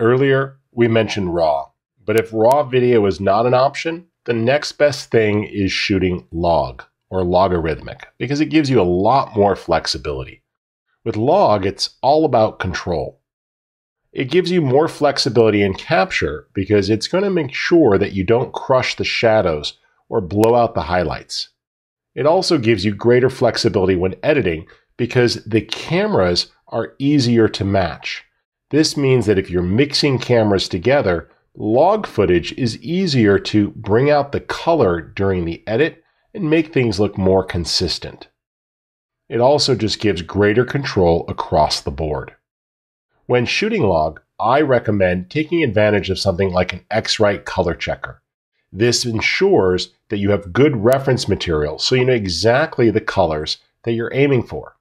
Earlier, we mentioned RAW, but if RAW video is not an option, the next best thing is shooting log or logarithmic because it gives you a lot more flexibility. With log, it's all about control. It gives you more flexibility in capture because it's going to make sure that you don't crush the shadows or blow out the highlights. It also gives you greater flexibility when editing because the cameras are easier to match. This means that if you're mixing cameras together, log footage is easier to bring out the color during the edit and make things look more consistent. It also just gives greater control across the board. When shooting log, I recommend taking advantage of something like an X-Rite color checker. This ensures that you have good reference material so you know exactly the colors that you're aiming for.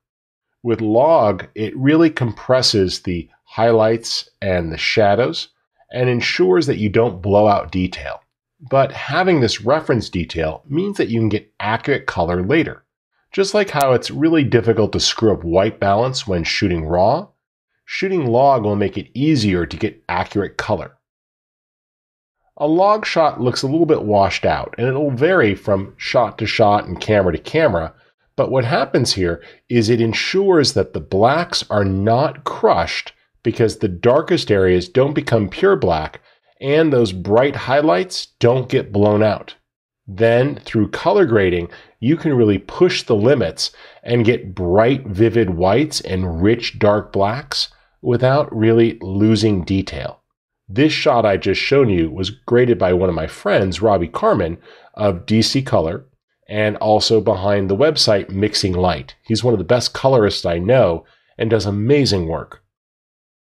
With log, it really compresses the highlights, and the shadows, and ensures that you don't blow out detail. But having this reference detail means that you can get accurate color later. Just like how it's really difficult to screw up white balance when shooting raw, shooting log will make it easier to get accurate color. A log shot looks a little bit washed out, and it'll vary from shot to shot and camera to camera, but what happens here is it ensures that the blacks are not crushed because the darkest areas don't become pure black and those bright highlights don't get blown out. Then, through color grading, you can really push the limits and get bright, vivid whites and rich, dark blacks without really losing detail. This shot I just shown you was graded by one of my friends, Robbie Carmen of DC Color, and also behind the website Mixing Light. He's one of the best colorists I know and does amazing work.